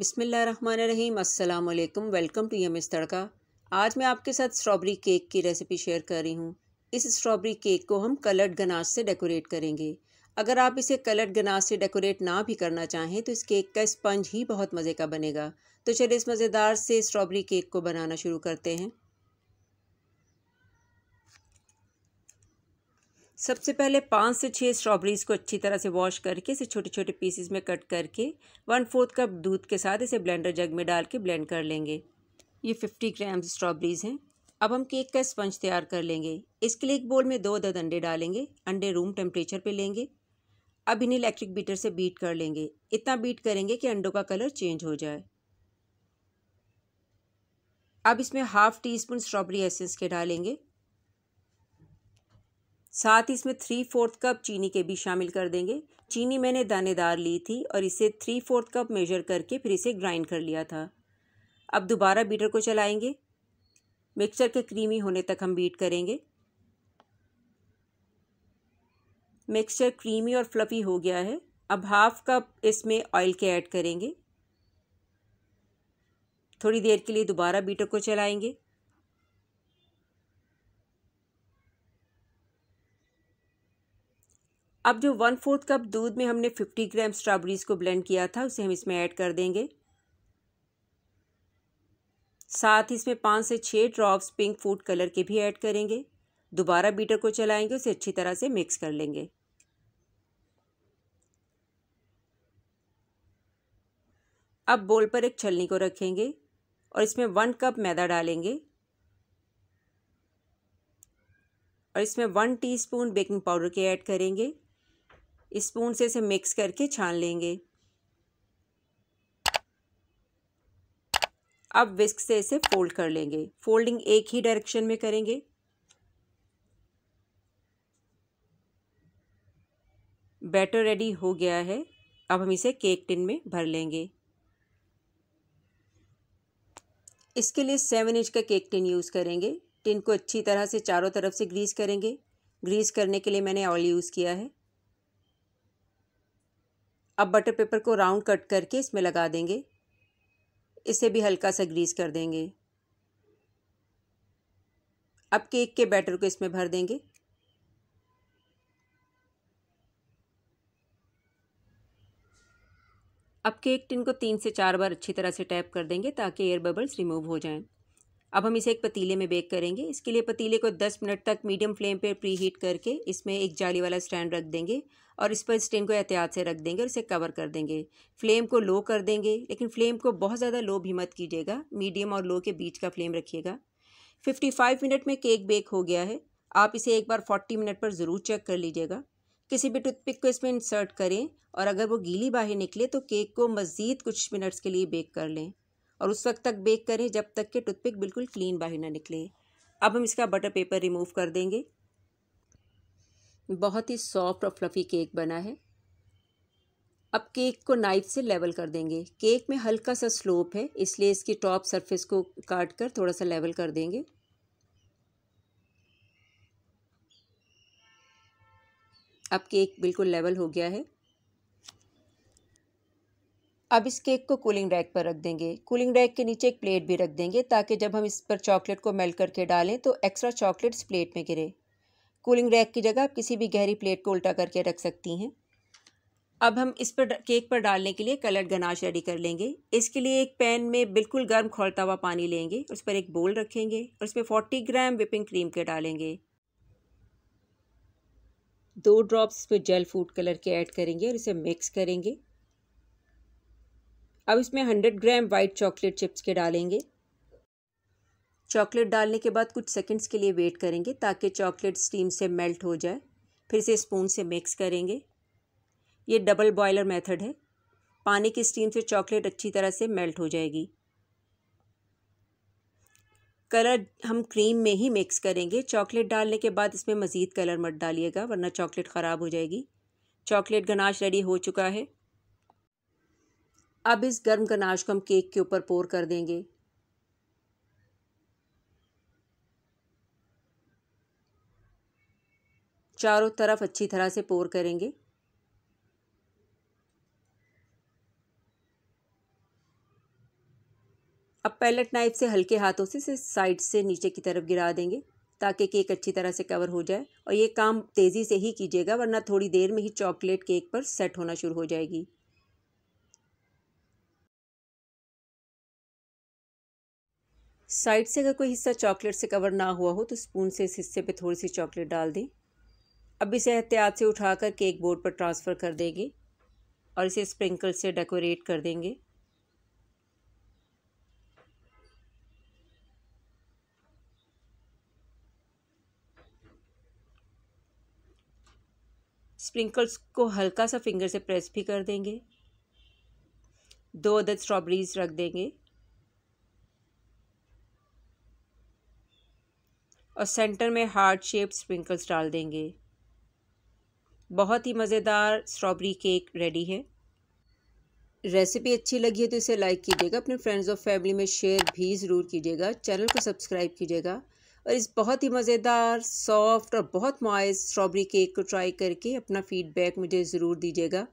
बिसमीम अल्लाम welcome to यम तड़का आज मैं आपके साथ स्ट्रॉबेरी केक की रेसिपी शेयर कर रही हूँ इस स्ट्रॉबेरी केक को हम कलर्ड गनाज से डेकोरेट करेंगे अगर आप इसे कलर्ड गनाज से डेकोरेट ना भी करना चाहें तो इस केक का स्पंज ही बहुत मज़े का बनेगा तो चलिए इस मज़ेदार से स्ट्रॉबेरी केक को बनाना शुरू करते हैं सबसे पहले पाँच से छः स्ट्रॉबेरीज़ को अच्छी तरह से वॉश करके इसे छोटे छोटे पीसेस में कट करके वन फोर्थ कप दूध के साथ इसे ब्लेंडर जग में डाल के ब्लेंड कर लेंगे ये फिफ्टी ग्राम स्ट्रॉबेरीज़ हैं अब हम केक का स्पंज तैयार कर लेंगे इसके लिए एक बोल में दो अदद अंडे डालेंगे अंडे रूम टेम्परेचर पर लेंगे अब इन्हें इलेक्ट्रिक बीटर से बीट कर लेंगे इतना बीट करेंगे कि अंडों का कलर चेंज हो जाए अब इसमें half teaspoon strawberry essence के डालेंगे साथ ही इसमें थ्री फोर्थ कप चीनी के भी शामिल कर देंगे चीनी मैंने दानेदार ली थी और इसे थ्री फोर्थ कप मेजर करके फिर इसे ग्राइंड कर लिया था अब दोबारा बीटर को चलाएंगे मिक्सचर के क्रीमी होने तक हम बीट करेंगे मिक्सचर क्रीमी और फ्लफ़ी हो गया है अब हाफ कप इसमें ऑयल के ऐड करेंगे थोड़ी देर के लिए दोबारा बीटर को चलाएंगे अब जो वन फोर्थ कप दूध में हमने फिफ्टी ग्राम स्ट्रॉबेरीज को ब्लेंड किया था उसे हम इसमें ऐड कर देंगे साथ ही इसमें पाँच से छः ड्रॉप्स पिंक फूड कलर के भी ऐड करेंगे दोबारा बीटर को चलाएंगे उसे अच्छी तरह से मिक्स कर लेंगे अब बोल पर एक छलनी को रखेंगे और इसमें वन कप मैदा डालेंगे और इसमें वन टीस्पून बेकिंग पाउडर के ऐड करेंगे स्पून से इसे मिक्स करके छान लेंगे अब विस्क से इसे फोल्ड कर लेंगे फोल्डिंग एक ही डायरेक्शन में करेंगे बैटर रेडी हो गया है अब हम इसे केक टिन में भर लेंगे इसके लिए सेवन इंच का केक टिन यूज़ करेंगे टिन को अच्छी तरह से चारों तरफ से ग्रीस करेंगे ग्रीस करने के लिए मैंने ऑयल यूज़ किया है अब बटर पेपर को राउंड कट करके इसमें लगा देंगे इसे भी हल्का सा ग्रीस कर देंगे अब केक के बैटर को इसमें भर देंगे अब केक टिन को तीन से चार बार अच्छी तरह से टैप कर देंगे ताकि एयर बबल्स रिमूव हो जाएं। अब हम इसे एक पतीले में बेक करेंगे इसके लिए पतीले को 10 मिनट तक मीडियम फ्लेम पर प्री हीट करके इसमें एक जाली वाला स्टैंड रख देंगे और इस पर स्टैंड को एहतियात से रख देंगे और इसे कवर कर देंगे फ्लेम को लो कर देंगे लेकिन फ्लेम को बहुत ज़्यादा लो भी मत कीजिएगा मीडियम और लो के बीच का फ्लेम रखिएगा 55 मिनट में केक बेक हो गया है आप इसे एक बार फोर्टी मिनट पर ज़रूर चेक कर लीजिएगा किसी भी टूथपिक को इसमें इंसर्ट करें और अगर वो गीली बाहर निकले तो केक को मज़ीद कुछ मिनट्स के लिए बेक कर लें और उस वक्त तक बेक करें जब तक कि टूथपिक बिल्कुल क्लीन बाहर ना निकले अब हम इसका बटर पेपर रिमूव कर देंगे बहुत ही सॉफ्ट और फ्लफ़ी केक बना है अब केक को नाइफ से लेवल कर देंगे केक में हल्का सा स्लोप है इसलिए इसकी टॉप सरफेस को काट कर थोड़ा सा लेवल कर देंगे अब केक बिल्कुल लेवल हो गया है अब इस केक को कूलिंग रैक पर रख देंगे कूलिंग रैक के नीचे एक प्लेट भी रख देंगे ताकि जब हम इस पर चॉकलेट को मेल्ट करके डालें तो एक्स्ट्रा चॉकलेट इस प्लेट में गिरे कूलिंग रैक की जगह आप किसी भी गहरी प्लेट को उल्टा करके रख सकती हैं अब हम इस पर केक पर डालने के लिए कलर्ड गनाश रेडी कर लेंगे इसके लिए एक पैन में बिल्कुल गर्म खोलता हुआ पानी लेंगे उस पर एक बोल रखेंगे और उसमें फोर्टी ग्राम विपिंग क्रीम के डालेंगे दो ड्रॉप्स पर जेल फूड कलर के ऐड करेंगे और इसे मिक्स करेंगे अब इसमें hundred gram white chocolate chips के डालेंगे चॉकलेट डालने के बाद कुछ सेकंड्स के लिए वेट करेंगे ताकि चॉकलेट स्टीम से मेल्ट हो जाए फिर इसे स्पून से मिक्स करेंगे ये डबल बॉयलर मेथड है पानी की स्टीम से चॉकलेट अच्छी तरह से मेल्ट हो जाएगी कलर हम क्रीम में ही मिक्स करेंगे चॉकलेट डालने के बाद इसमें मज़ीद कलर मत डालिएगा वरना चॉकलेट ख़राब हो जाएगी चॉकलेट गनाश रेडी हो चुका है अब इस गर्म गनाश को हम केक के ऊपर पोर कर देंगे चारों तरफ अच्छी तरह से पोर करेंगे अब पैलेट नाइफ से हल्के हाथों से साइड से नीचे की तरफ गिरा देंगे ताकि केक अच्छी तरह से कवर हो जाए और ये काम तेज़ी से ही कीजिएगा वरना थोड़ी देर में ही चॉकलेट केक पर सेट होना शुरू हो जाएगी साइड से अगर कोई हिस्सा चॉकलेट से कवर ना हुआ हो तो स्पून से इस हिस्से पे थोड़ी सी चॉकलेट डाल दें अब इसे एहतियात से उठाकर केक बोर्ड पर ट्रांसफ़र कर देंगे और इसे स्प्रिंकल से डेकोरेट कर देंगे स्प्रिंकल्स को हल्का सा फिंगर से प्रेस भी कर देंगे दो अदद स्ट्रॉबेरीज रख देंगे और सेंटर में हार्ट शेप स्प्रिंकल्स डाल देंगे बहुत ही मज़ेदार स्ट्रॉबेरी केक रेडी है रेसिपी अच्छी लगी है तो इसे लाइक कीजिएगा अपने फ्रेंड्स और फैमिली में शेयर भी ज़रूर कीजिएगा चैनल को सब्सक्राइब कीजिएगा और इस बहुत ही मज़ेदार सॉफ्ट और बहुत मॉइस स्ट्रॉबेरी केक को ट्राई करके अपना फीडबैक मुझे ज़रूर दीजिएगा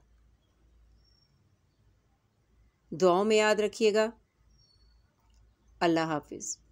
दुआओं में याद रखिएगा अल्लाह हाफिज़